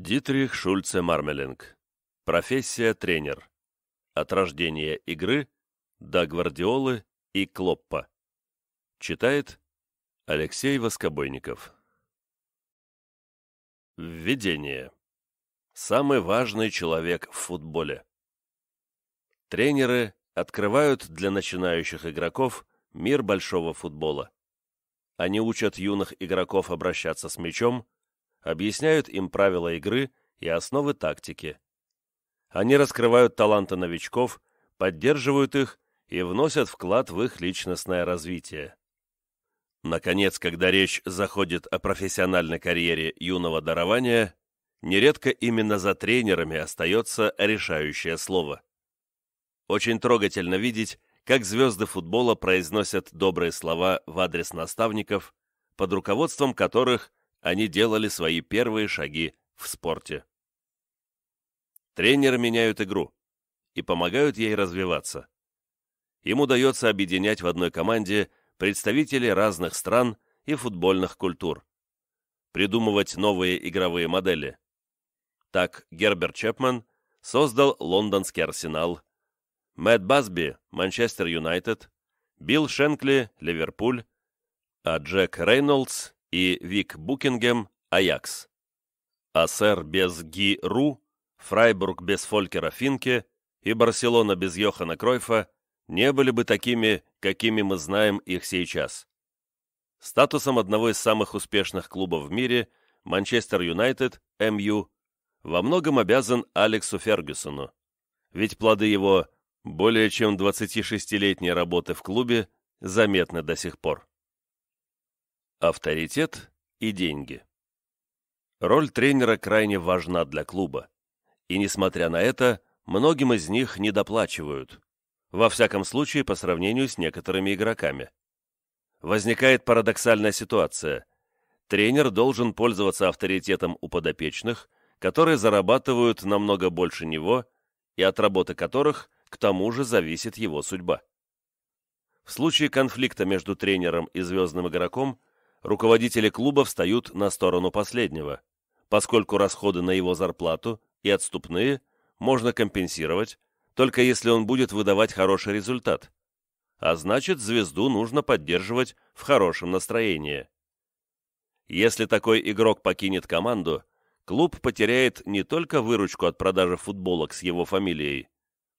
Дитрих Шульце Мармелинг. Профессия тренер. От рождения игры до Гвардиолы и Клоппа. Читает Алексей Воскобойников. Введение. Самый важный человек в футболе. Тренеры открывают для начинающих игроков мир большого футбола. Они учат юных игроков обращаться с мячом – объясняют им правила игры и основы тактики. Они раскрывают таланты новичков, поддерживают их и вносят вклад в их личностное развитие. Наконец, когда речь заходит о профессиональной карьере юного дарования, нередко именно за тренерами остается решающее слово. Очень трогательно видеть, как звезды футбола произносят добрые слова в адрес наставников, под руководством которых они делали свои первые шаги в спорте. Тренеры меняют игру и помогают ей развиваться. Им удается объединять в одной команде представителей разных стран и футбольных культур, придумывать новые игровые модели. Так Герберт Чепман создал лондонский арсенал, Мэтт Басби – Манчестер Юнайтед, Билл Шенкли – Ливерпуль, а Джек Рейнольдс и Вик Букингем – Аякс. Ассер без Ги Ру, Фрайбург без Фолькера Финке и Барселона без Йохана Кройфа не были бы такими, какими мы знаем их сейчас. Статусом одного из самых успешных клубов в мире Манчестер Юнайтед, МЮ, во многом обязан Алексу Фергюсону. Ведь плоды его более чем 26-летней работы в клубе заметны до сих пор. Авторитет и деньги. Роль тренера крайне важна для клуба. И несмотря на это, многим из них недоплачивают. Во всяком случае, по сравнению с некоторыми игроками. Возникает парадоксальная ситуация. Тренер должен пользоваться авторитетом у подопечных, которые зарабатывают намного больше него и от работы которых, к тому же, зависит его судьба. В случае конфликта между тренером и звездным игроком руководители клуба встают на сторону последнего, поскольку расходы на его зарплату и отступные можно компенсировать, только если он будет выдавать хороший результат. А значит, звезду нужно поддерживать в хорошем настроении. Если такой игрок покинет команду, клуб потеряет не только выручку от продажи футболок с его фамилией,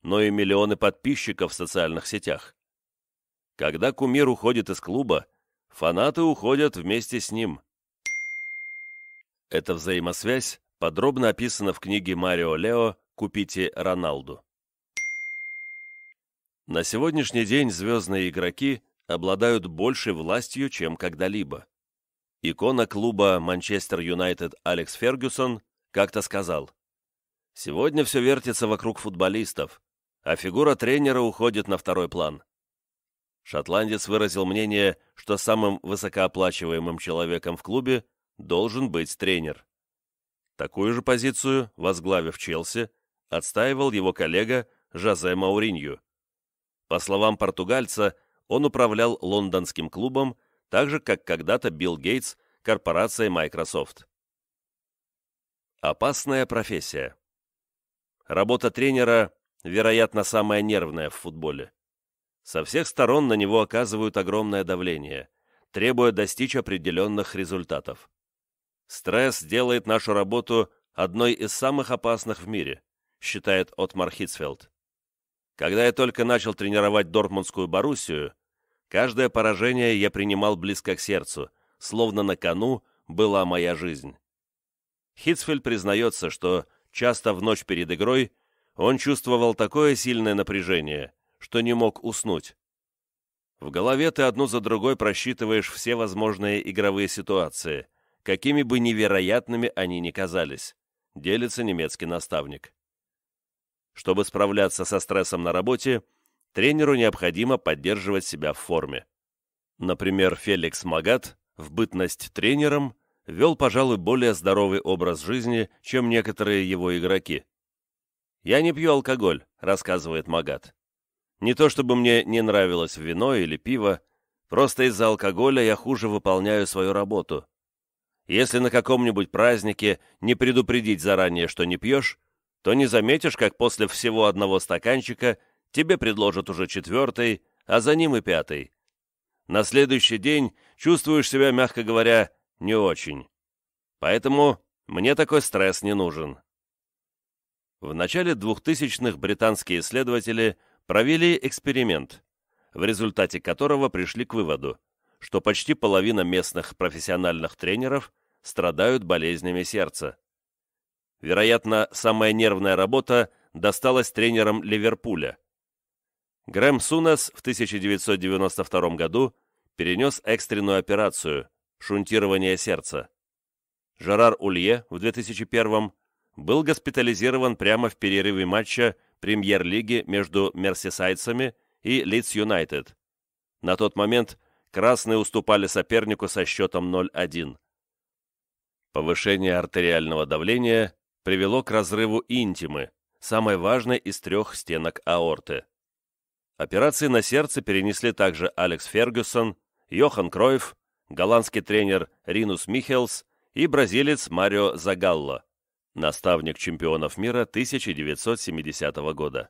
но и миллионы подписчиков в социальных сетях. Когда кумир уходит из клуба, фанаты уходят вместе с ним. Эта взаимосвязь подробно описана в книге Марио Лео «Купите Роналду». На сегодняшний день звездные игроки обладают большей властью, чем когда-либо. Икона клуба «Манчестер Юнайтед» Алекс Фергюсон как-то сказал, «Сегодня все вертится вокруг футболистов, а фигура тренера уходит на второй план. Шотландец выразил мнение, что самым высокооплачиваемым человеком в клубе должен быть тренер. Такую же позицию, возглавив Челси, отстаивал его коллега Жозе Мауринью. По словам португальца, он управлял лондонским клубом, так же, как когда-то Билл Гейтс корпорацией Microsoft. Опасная профессия. Работа тренера, вероятно, самая нервная в футболе. Со всех сторон на него оказывают огромное давление, требуя достичь определенных результатов. Стресс делает нашу работу одной из самых опасных в мире, считает Отмар Хитцфелд. Когда я только начал тренировать Дортмундскую Боруссию, каждое поражение я принимал близко к сердцу, словно на кону была моя жизнь. Хитцфельд признается, что часто в ночь перед игрой он чувствовал такое сильное напряжение, что не мог уснуть. В голове ты одну за другой просчитываешь все возможные игровые ситуации, какими бы невероятными они ни казались, делится немецкий наставник. Чтобы справляться со стрессом на работе, тренеру необходимо поддерживать себя в форме. Например, Феликс Магат в бытность тренером вел, пожалуй, более здоровый образ жизни, чем некоторые его игроки. «Я не пью алкоголь», — рассказывает Магат. Не то чтобы мне не нравилось вино или пиво, просто из-за алкоголя я хуже выполняю свою работу. Если на каком-нибудь празднике не предупредить заранее, что не пьешь, то не заметишь, как после всего одного стаканчика тебе предложат уже четвертый, а за ним и пятый. На следующий день чувствуешь себя, мягко говоря, не очень. Поэтому мне такой стресс не нужен. В начале 2000-х британские исследователи – провели эксперимент, в результате которого пришли к выводу, что почти половина местных профессиональных тренеров страдают болезнями сердца. Вероятно, самая нервная работа досталась тренерам Ливерпуля. Грэм Сунес в 1992 году перенес экстренную операцию – шунтирование сердца. Жерар Улье в 2001 был госпитализирован прямо в перерыве матча премьер-лиги между Мерсисайдсами и Лидс Юнайтед. На тот момент красные уступали сопернику со счетом 0-1. Повышение артериального давления привело к разрыву интимы, самой важной из трех стенок аорты. Операции на сердце перенесли также Алекс Фергюсон, Йохан Кройф, голландский тренер Ринус Михелс и бразилец Марио Загалло наставник чемпионов мира 1970 года.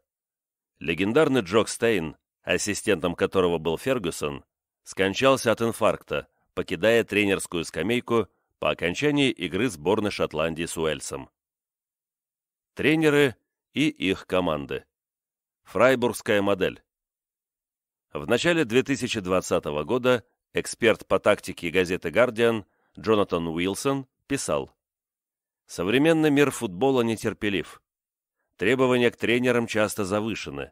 Легендарный Джок Стейн, ассистентом которого был Фергюсон, скончался от инфаркта, покидая тренерскую скамейку по окончании игры сборной Шотландии с Уэльсом. Тренеры и их команды. Фрайбургская модель. В начале 2020 года эксперт по тактике газеты «Гардиан» Джонатан Уилсон писал – Современный мир футбола нетерпелив. Требования к тренерам часто завышены.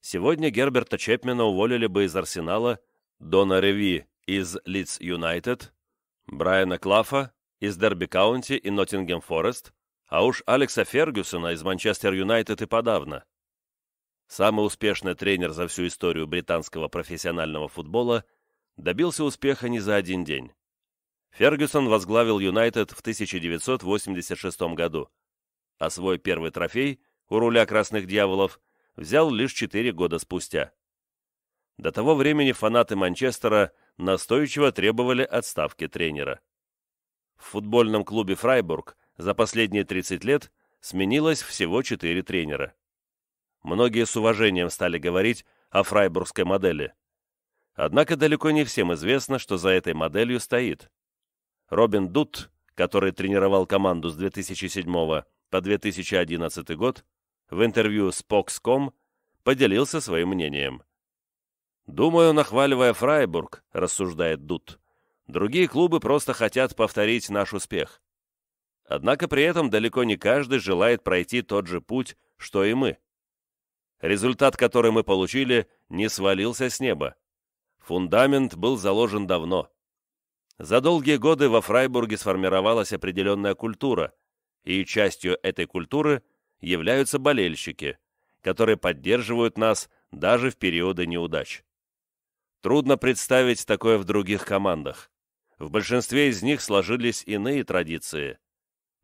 Сегодня Герберта Чепмена уволили бы из Арсенала, Дона Реви из Лидс Юнайтед, Брайана Клафа из Дерби Каунти и Ноттингем Форест, а уж Алекса Фергюсона из Манчестер Юнайтед и подавно. Самый успешный тренер за всю историю британского профессионального футбола добился успеха не за один день. Фергюсон возглавил Юнайтед в 1986 году, а свой первый трофей у руля «Красных дьяволов» взял лишь четыре года спустя. До того времени фанаты Манчестера настойчиво требовали отставки тренера. В футбольном клубе «Фрайбург» за последние 30 лет сменилось всего четыре тренера. Многие с уважением стали говорить о фрайбургской модели. Однако далеко не всем известно, что за этой моделью стоит – Робин Дут, который тренировал команду с 2007 по 2011 год, в интервью с Pox.com поделился своим мнением. «Думаю, нахваливая Фрайбург, — рассуждает Дут, — другие клубы просто хотят повторить наш успех. Однако при этом далеко не каждый желает пройти тот же путь, что и мы. Результат, который мы получили, не свалился с неба. Фундамент был заложен давно. За долгие годы во Фрайбурге сформировалась определенная культура, и частью этой культуры являются болельщики, которые поддерживают нас даже в периоды неудач. Трудно представить такое в других командах. В большинстве из них сложились иные традиции.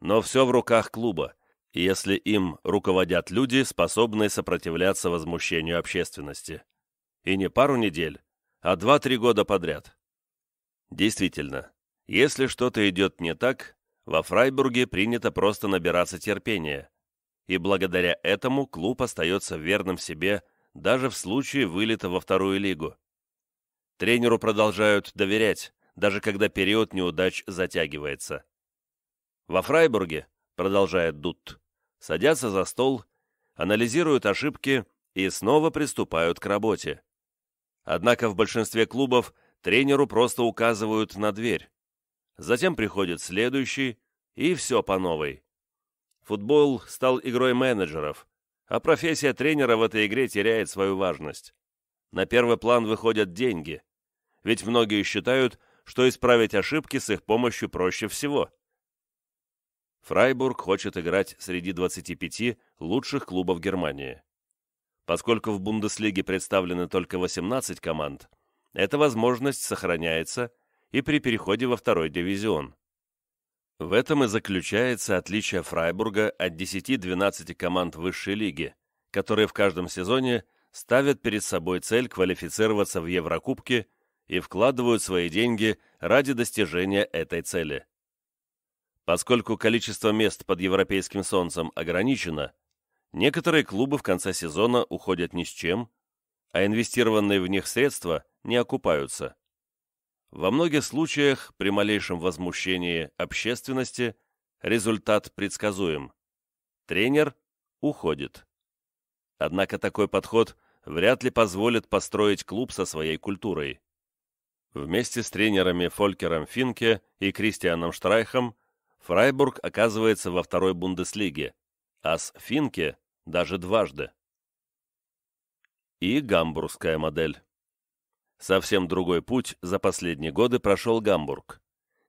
Но все в руках клуба, если им руководят люди, способные сопротивляться возмущению общественности. И не пару недель, а два-три года подряд. Действительно, если что-то идет не так, во Фрайбурге принято просто набираться терпения. И благодаря этому клуб остается верным себе даже в случае вылета во вторую лигу. Тренеру продолжают доверять, даже когда период неудач затягивается. Во Фрайбурге, продолжает Дут, садятся за стол, анализируют ошибки и снова приступают к работе. Однако в большинстве клубов тренеру просто указывают на дверь. Затем приходит следующий, и все по новой. Футбол стал игрой менеджеров, а профессия тренера в этой игре теряет свою важность. На первый план выходят деньги, ведь многие считают, что исправить ошибки с их помощью проще всего. Фрайбург хочет играть среди 25 лучших клубов Германии. Поскольку в Бундеслиге представлены только 18 команд, эта возможность сохраняется и при переходе во второй дивизион. В этом и заключается отличие Фрайбурга от 10-12 команд высшей лиги, которые в каждом сезоне ставят перед собой цель квалифицироваться в Еврокубке и вкладывают свои деньги ради достижения этой цели. Поскольку количество мест под европейским солнцем ограничено, некоторые клубы в конце сезона уходят ни с чем, а инвестированные в них средства не окупаются. Во многих случаях при малейшем возмущении общественности результат предсказуем. Тренер уходит. Однако такой подход вряд ли позволит построить клуб со своей культурой. Вместе с тренерами Фолькером Финке и Кристианом Штрайхом Фрайбург оказывается во второй Бундеслиге, а с Финке даже дважды. И гамбургская модель. Совсем другой путь за последние годы прошел Гамбург.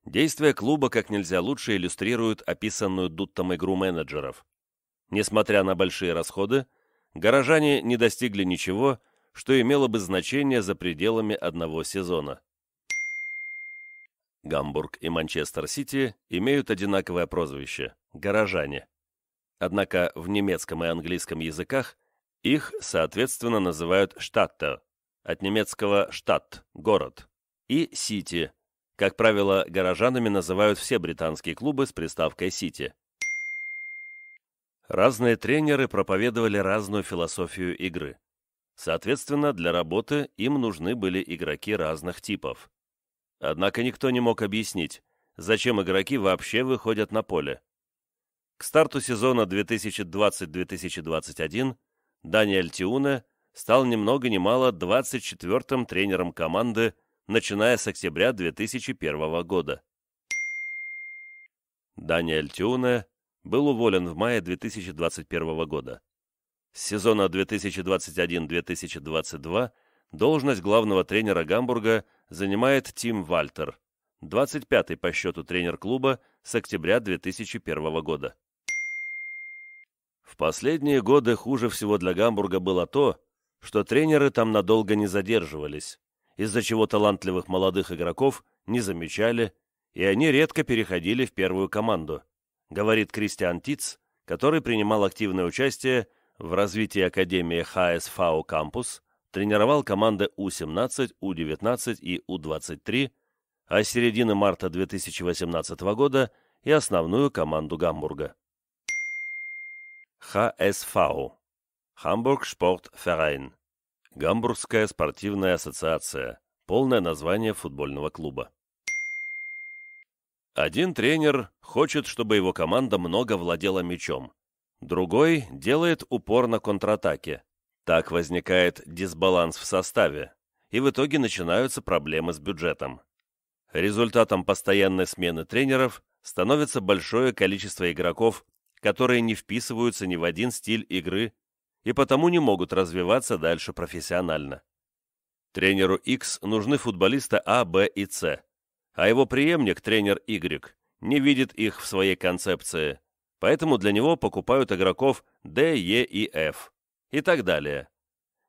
Действия клуба как нельзя лучше иллюстрируют описанную Дуттом игру менеджеров. Несмотря на большие расходы, горожане не достигли ничего, что имело бы значение за пределами одного сезона. Гамбург и Манчестер-Сити имеют одинаковое прозвище – горожане. Однако в немецком и английском языках их, соответственно, называют «штатто» от немецкого штат – «город», и «сити», как правило, горожанами называют все британские клубы с приставкой «сити». Разные тренеры проповедовали разную философию игры. Соответственно, для работы им нужны были игроки разных типов. Однако никто не мог объяснить, зачем игроки вообще выходят на поле. К старту сезона 2020-2021 Даниэль Тиуне стал немного много мало 24-м тренером команды, начиная с октября 2001 года. Даниэль Тюне был уволен в мае 2021 года. С сезона 2021-2022 должность главного тренера Гамбурга занимает Тим Вальтер, 25-й по счету тренер клуба с октября 2001 года. В последние годы хуже всего для Гамбурга было то, что тренеры там надолго не задерживались, из-за чего талантливых молодых игроков не замечали, и они редко переходили в первую команду, говорит Кристиан Тиц, который принимал активное участие в развитии Академии ХСФАО «Кампус», тренировал команды У-17, У-19 и У-23, а с середины марта 2018 года и основную команду Гамбурга. ХСФАУ Хамбург Шпортферайн. Гамбургская спортивная ассоциация. Полное название футбольного клуба. Один тренер хочет, чтобы его команда много владела мячом. Другой делает упор на контратаке. Так возникает дисбаланс в составе, и в итоге начинаются проблемы с бюджетом. Результатом постоянной смены тренеров становится большое количество игроков, которые не вписываются ни в один стиль игры и потому не могут развиваться дальше профессионально. Тренеру X нужны футболисты А, Б и С, а его преемник, тренер Y, не видит их в своей концепции, поэтому для него покупают игроков D, E и F и так далее.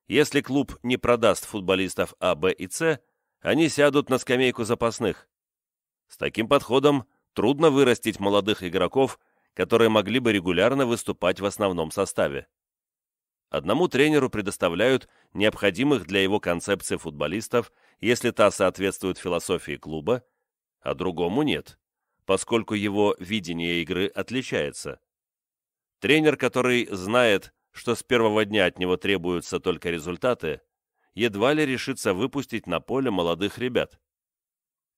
Если клуб не продаст футболистов А, Б и С, они сядут на скамейку запасных. С таким подходом трудно вырастить молодых игроков, которые могли бы регулярно выступать в основном составе одному тренеру предоставляют необходимых для его концепции футболистов, если та соответствует философии клуба, а другому нет, поскольку его видение игры отличается. Тренер, который знает, что с первого дня от него требуются только результаты, едва ли решится выпустить на поле молодых ребят.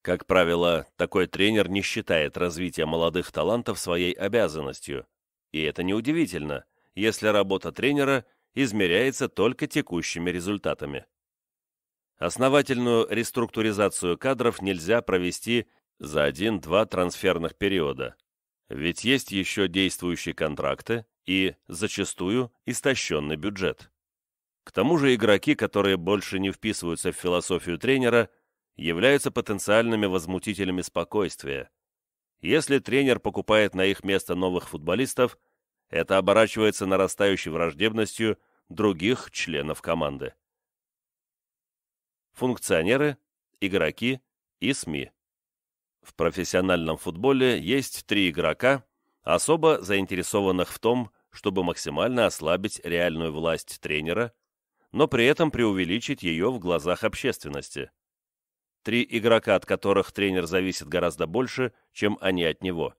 Как правило, такой тренер не считает развитие молодых талантов своей обязанностью, и это неудивительно, если работа тренера измеряется только текущими результатами. Основательную реструктуризацию кадров нельзя провести за один-два трансферных периода, ведь есть еще действующие контракты и, зачастую, истощенный бюджет. К тому же игроки, которые больше не вписываются в философию тренера, являются потенциальными возмутителями спокойствия. Если тренер покупает на их место новых футболистов – это оборачивается нарастающей враждебностью других членов команды. Функционеры, игроки и СМИ. В профессиональном футболе есть три игрока, особо заинтересованных в том, чтобы максимально ослабить реальную власть тренера, но при этом преувеличить ее в глазах общественности. Три игрока, от которых тренер зависит гораздо больше, чем они от него.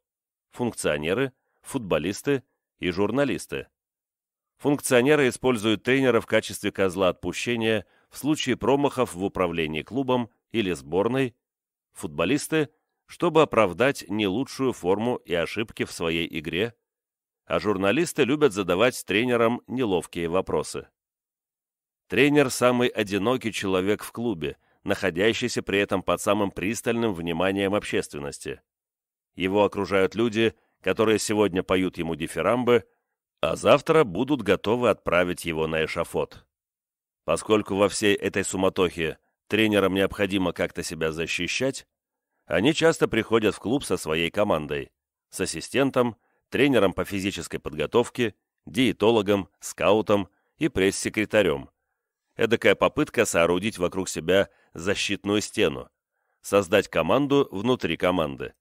Функционеры, футболисты – и журналисты. Функционеры используют тренера в качестве козла отпущения в случае промахов в управлении клубом или сборной, футболисты, чтобы оправдать не лучшую форму и ошибки в своей игре, а журналисты любят задавать тренерам неловкие вопросы. Тренер – самый одинокий человек в клубе, находящийся при этом под самым пристальным вниманием общественности. Его окружают люди, которые сегодня поют ему дифирамбы, а завтра будут готовы отправить его на эшафот. Поскольку во всей этой суматохе тренерам необходимо как-то себя защищать, они часто приходят в клуб со своей командой, с ассистентом, тренером по физической подготовке, диетологом, скаутом и пресс-секретарем. Эдакая попытка соорудить вокруг себя защитную стену, создать команду внутри команды.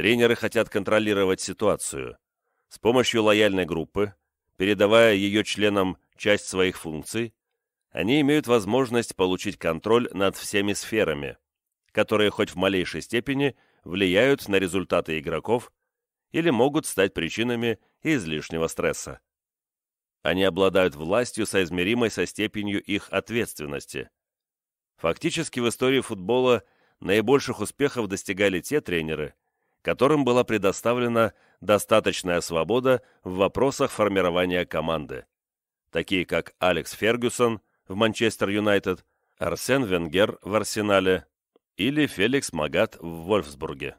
Тренеры хотят контролировать ситуацию с помощью лояльной группы, передавая ее членам часть своих функций, они имеют возможность получить контроль над всеми сферами, которые хоть в малейшей степени влияют на результаты игроков или могут стать причинами излишнего стресса. Они обладают властью, соизмеримой со степенью их ответственности. Фактически в истории футбола наибольших успехов достигали те тренеры, которым была предоставлена достаточная свобода в вопросах формирования команды, такие как Алекс Фергюсон в Манчестер Юнайтед, Арсен Венгер в Арсенале или Феликс Магат в Вольфсбурге.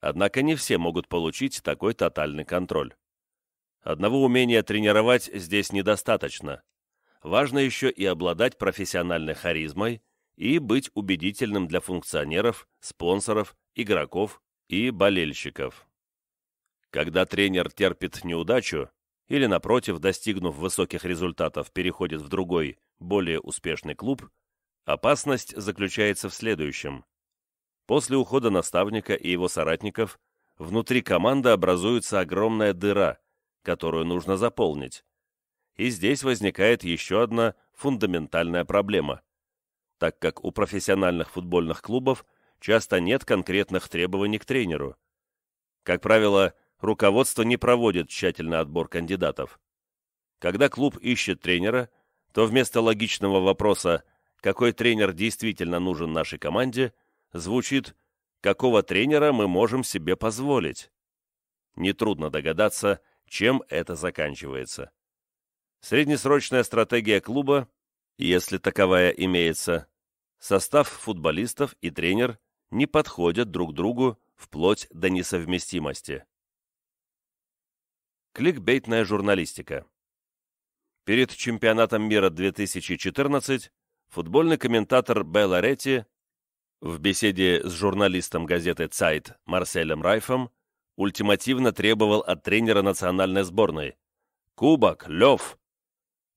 Однако не все могут получить такой тотальный контроль. Одного умения тренировать здесь недостаточно. Важно еще и обладать профессиональной харизмой и быть убедительным для функционеров, спонсоров, игроков и болельщиков. Когда тренер терпит неудачу или, напротив, достигнув высоких результатов, переходит в другой, более успешный клуб, опасность заключается в следующем. После ухода наставника и его соратников внутри команды образуется огромная дыра, которую нужно заполнить. И здесь возникает еще одна фундаментальная проблема, так как у профессиональных футбольных клубов – часто нет конкретных требований к тренеру. Как правило, руководство не проводит тщательный отбор кандидатов. Когда клуб ищет тренера, то вместо логичного вопроса «какой тренер действительно нужен нашей команде?» звучит «какого тренера мы можем себе позволить?» Нетрудно догадаться, чем это заканчивается. Среднесрочная стратегия клуба, если таковая имеется, состав футболистов и тренер – не подходят друг другу вплоть до несовместимости. Кликбейтная журналистика Перед чемпионатом мира 2014 футбольный комментатор Белла Ретти в беседе с журналистом газеты «Цайт» Марселем Райфом ультимативно требовал от тренера национальной сборной «Кубок! Лев!».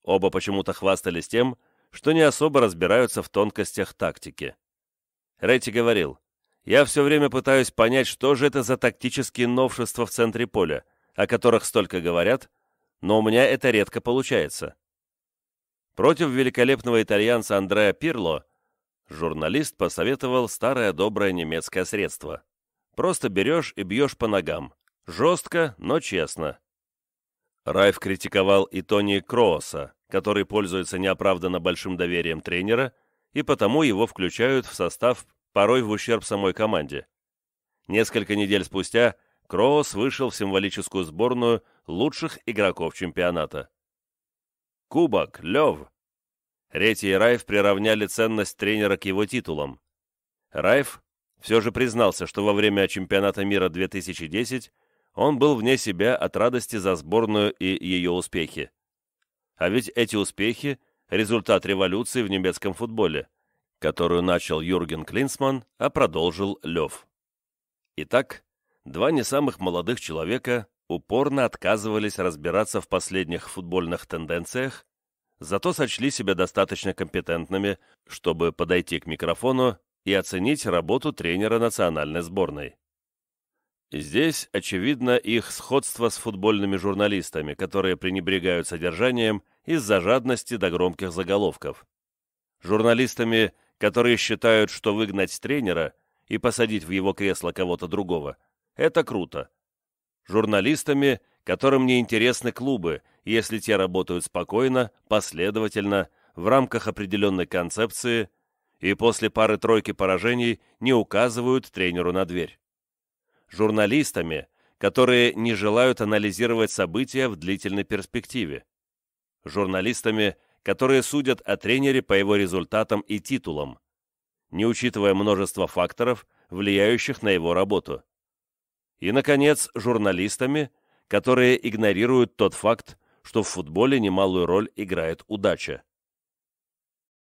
Оба почему-то хвастались тем, что не особо разбираются в тонкостях тактики. Ретти говорил, я все время пытаюсь понять, что же это за тактические новшества в центре поля, о которых столько говорят, но у меня это редко получается. Против великолепного итальянца Андреа Пирло журналист посоветовал старое доброе немецкое средство. Просто берешь и бьешь по ногам. Жестко, но честно. Райф критиковал и Тони Крооса, который пользуется неоправданно большим доверием тренера, и потому его включают в состав порой в ущерб самой команде. Несколько недель спустя Кроос вышел в символическую сборную лучших игроков чемпионата. Кубок, Лев. Рети и Райф приравняли ценность тренера к его титулам. Райф все же признался, что во время чемпионата мира 2010 он был вне себя от радости за сборную и ее успехи. А ведь эти успехи – результат революции в немецком футболе которую начал Юрген Клинсман, а продолжил Лев. Итак, два не самых молодых человека упорно отказывались разбираться в последних футбольных тенденциях, зато сочли себя достаточно компетентными, чтобы подойти к микрофону и оценить работу тренера национальной сборной. Здесь очевидно их сходство с футбольными журналистами, которые пренебрегают содержанием из-за жадности до громких заголовков. Журналистами – которые считают, что выгнать тренера и посадить в его кресло кого-то другого – это круто. Журналистами, которым не интересны клубы, если те работают спокойно, последовательно, в рамках определенной концепции и после пары-тройки поражений не указывают тренеру на дверь. Журналистами, которые не желают анализировать события в длительной перспективе. Журналистами, которые судят о тренере по его результатам и титулам, не учитывая множество факторов, влияющих на его работу. И, наконец, журналистами, которые игнорируют тот факт, что в футболе немалую роль играет удача.